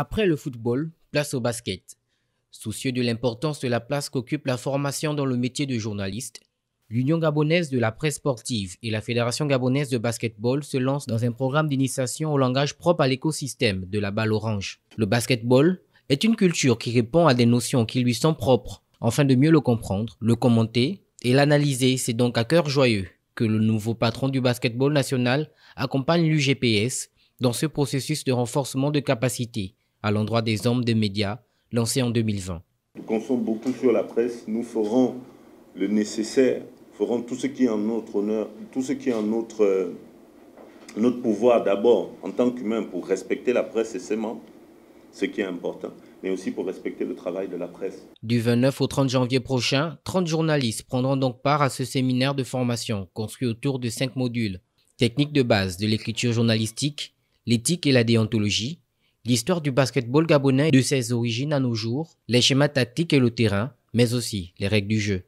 Après le football, place au basket. Soucieux de l'importance de la place qu'occupe la formation dans le métier de journaliste, l'Union gabonaise de la presse sportive et la Fédération gabonaise de basketball se lancent dans un programme d'initiation au langage propre à l'écosystème de la balle orange. Le basketball est une culture qui répond à des notions qui lui sont propres. Enfin, de mieux le comprendre, le commenter et l'analyser, c'est donc à cœur joyeux que le nouveau patron du basketball national accompagne l'UGPS dans ce processus de renforcement de capacité à l'endroit des hommes des médias lancé en 2020. Nous comptons beaucoup sur la presse. Nous ferons le nécessaire, ferons tout ce qui est en notre honneur, tout ce qui est en notre, euh, notre pouvoir d'abord en tant qu'humain pour respecter la presse et ses membres, ce qui est important mais aussi pour respecter le travail de la presse. Du 29 au 30 janvier prochain, 30 journalistes prendront donc part à ce séminaire de formation construit autour de cinq modules. Techniques de base de l'écriture journalistique, l'éthique et la déontologie, l'histoire du basketball gabonais de ses origines à nos jours, les schémas tactiques et le terrain, mais aussi les règles du jeu.